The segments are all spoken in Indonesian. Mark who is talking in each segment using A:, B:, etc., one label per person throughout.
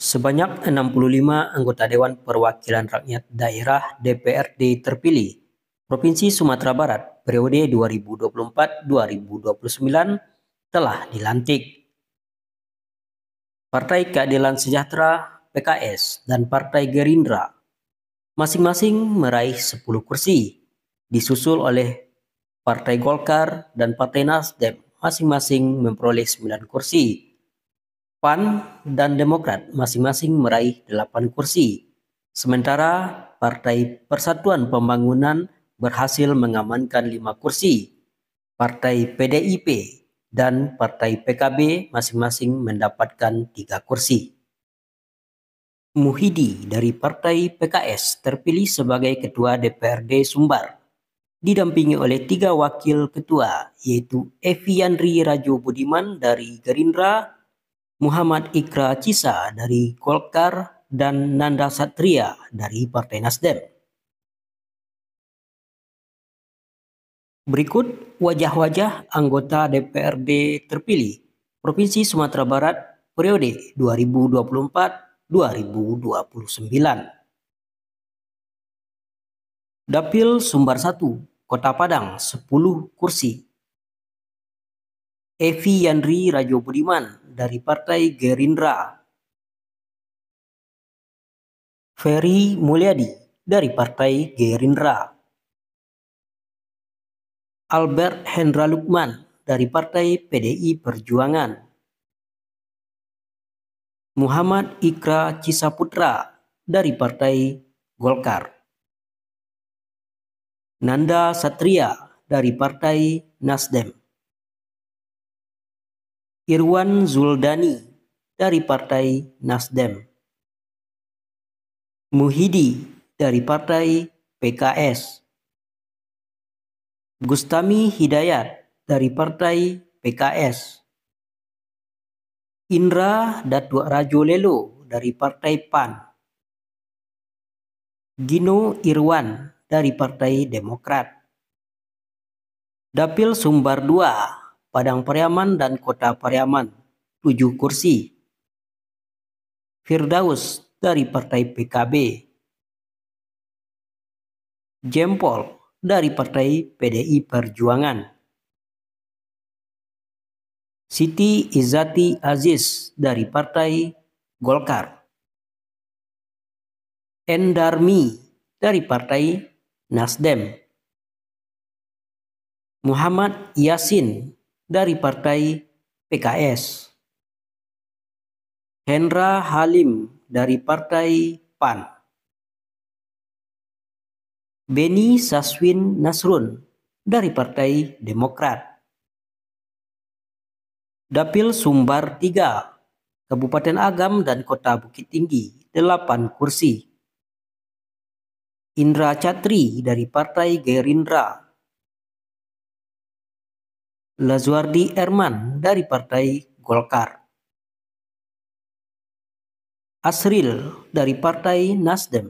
A: Sebanyak 65 anggota Dewan Perwakilan Rakyat Daerah DPRD terpilih Provinsi Sumatera Barat periode 2024-2029 telah dilantik. Partai Keadilan Sejahtera PKS dan Partai Gerindra masing-masing meraih 10 kursi, disusul oleh Partai Golkar dan Partai Nasdem masing-masing memperoleh 9 kursi PAN dan Demokrat masing-masing meraih 8 kursi. Sementara Partai Persatuan Pembangunan berhasil mengamankan 5 kursi. Partai PDIP dan Partai PKB masing-masing mendapatkan 3 kursi. Muhidi dari Partai PKS terpilih sebagai Ketua DPRD Sumbar didampingi oleh tiga wakil ketua yaitu Evianri Raju Budiman dari Gerindra, Muhammad Ikra Cisa dari Golkar dan Nanda Satria dari Partai Nasdem. Berikut wajah-wajah anggota DPRD terpilih Provinsi Sumatera Barat periode 2024-2029. Dapil Sumbar 1, Kota Padang 10
B: kursi. Evi Yandri Rajo Budiman dari Partai Gerindra. Ferry Mulyadi dari Partai Gerindra.
A: Albert Hendra Lukman dari Partai PDI Perjuangan. Muhammad Ikra Cisaputra dari Partai
B: Golkar. Nanda Satria dari Partai Nasdem. Irwan Zuldani
A: dari Partai Nasdem,
B: Muhidi
A: dari Partai PKS, Gustami Hidayat dari Partai PKS, Indra Rajo Rajolelo dari Partai PAN, Gino Irwan dari Partai Demokrat, Dapil Sumbar 2 Padang Pariaman dan Kota Pariaman, tujuh kursi. Firdaus dari Partai PKB.
B: Jempol dari Partai PDI Perjuangan. Siti Izati Aziz dari Partai Golkar. Endarmi dari Partai Nasdem.
A: Muhammad Yasin dari Partai PKS. Hendra Halim dari Partai PAN. Beni Saswin Nasrun dari Partai Demokrat. Dapil Sumbar 3, Kabupaten Agam dan Kota Bukit Tinggi, 8 kursi. Indra Catri dari Partai Gerindra, Lazuardi Erman dari Partai Golkar. Asril dari Partai Nasdem.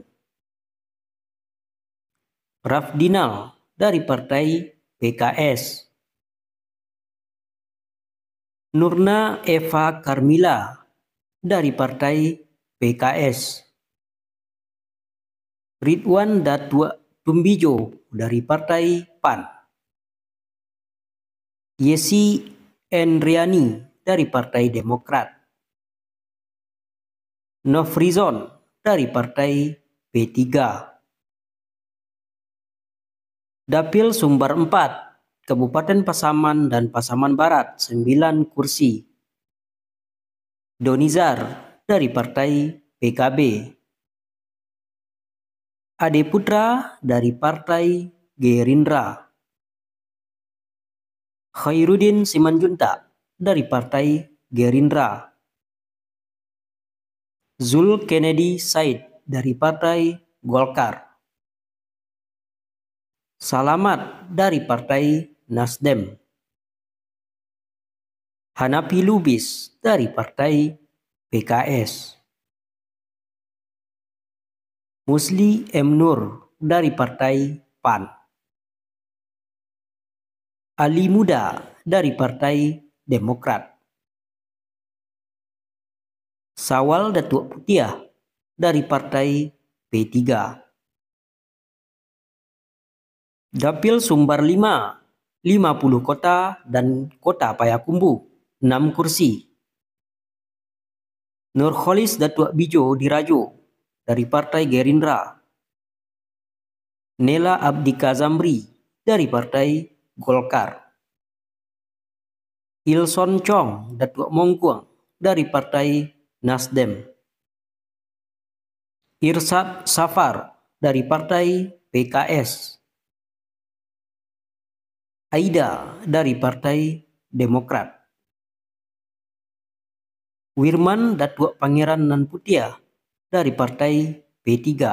B: Rafdinal dari Partai PKS. Nurna Eva Karmila dari Partai PKS.
A: Ridwan Datwa Tumbijo dari Partai PAN. Yesi Enriani dari Partai Demokrat.
B: Nofrizon dari Partai P3. Dapil Sumbar 4,
A: Kabupaten Pasaman dan Pasaman Barat 9 kursi. Donizar dari Partai PKB. Ade Putra dari Partai Gerindra. Khairuddin Simanjunta dari Partai Gerindra. Zul Kennedy Said dari Partai Golkar. Salamat dari Partai
B: Nasdem. Hanapi Lubis dari Partai PKS. Musli M. Nur dari Partai PAN.
A: Ali Muda dari Partai Demokrat.
B: Sawal Datuk Putiah dari Partai P3. Dapil Sumbar 5,
A: 50 kota dan kota Payakumbu, 6 kursi. Nurholis Datuk Bijo Dirajo dari Partai Gerindra. Nela Abdika Zamri dari Partai Golkar. Ilson Chong Datuk Mongkuang dari Partai Nasdem. Irsad Safar
B: dari Partai PKS. Aida dari Partai Demokrat.
A: Wirman Datuk Pangeran Nanputia dari Partai P3.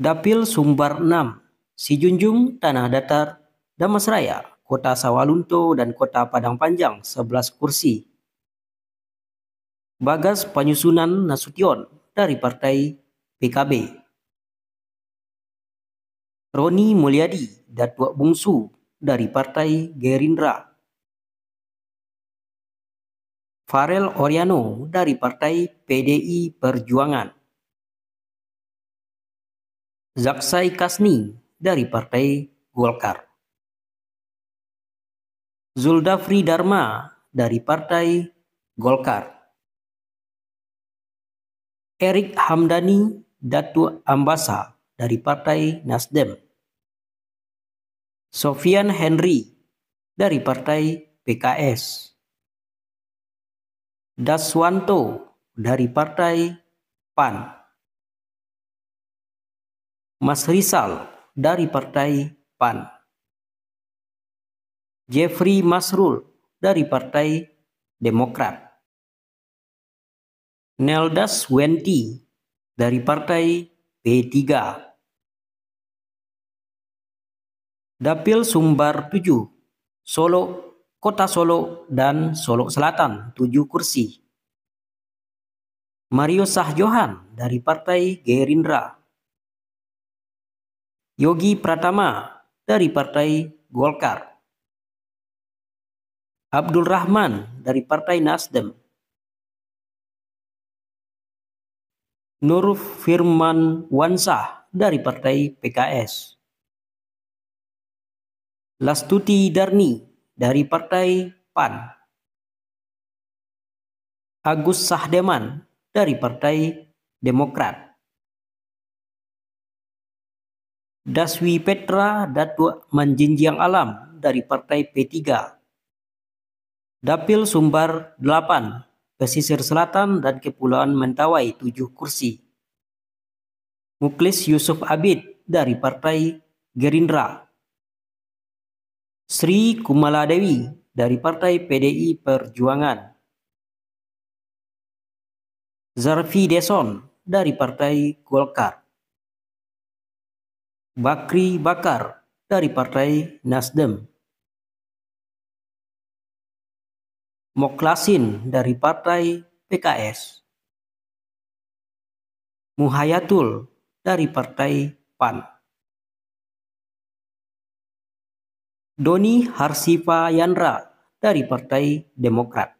A: Dapil Sumbar 6 Si Junjung, Tanah Datar, Damasraya, Kota Sawalunto, dan Kota Padang Panjang 11 kursi. Bagas Panyusunan Nasution dari Partai PKB. Roni Mulyadi, Datuk Bungsu dari Partai Gerindra. Farel Oriano dari Partai PDI Perjuangan.
B: Zaksai Kasni dari Partai Golkar. Zuldafri Dharma dari Partai Golkar. Erik
A: Hamdani Datu Ambasa dari Partai Nasdem. Sofian Henry dari Partai PKS. Daswanto dari Partai PAN. Mas Rizal dari Partai PAN. Jeffrey Masrul dari Partai
B: Demokrat. Neldas Wenti dari Partai P3.
A: Dapil Sumbar 7, Solo, Kota Solo, dan Solo Selatan 7 kursi. Mario Sahjohan dari Partai Gerindra. Yogi Pratama
B: dari Partai Golkar, Abdul Rahman dari Partai Nasdem,
A: Nur Firman Wansah dari Partai PKS, Lastuti Darni dari Partai PAN,
B: Agus Sahdeman dari Partai Demokrat. Daswi Petra Datuk
A: Menjinjiang Alam dari Partai P3. Dapil Sumbar 8, Pesisir Selatan dan Kepulauan Mentawai 7 kursi. Muklis Yusuf Abid dari Partai Gerindra. Sri Kumala Dewi dari Partai PDI Perjuangan.
B: Zarfi Deson dari Partai Golkar. Bakri Bakar dari Partai Nasdem. Moklasin dari Partai PKS.
A: Muhayatul dari Partai PAN.
B: Doni Harsipa Yandra dari Partai Demokrat.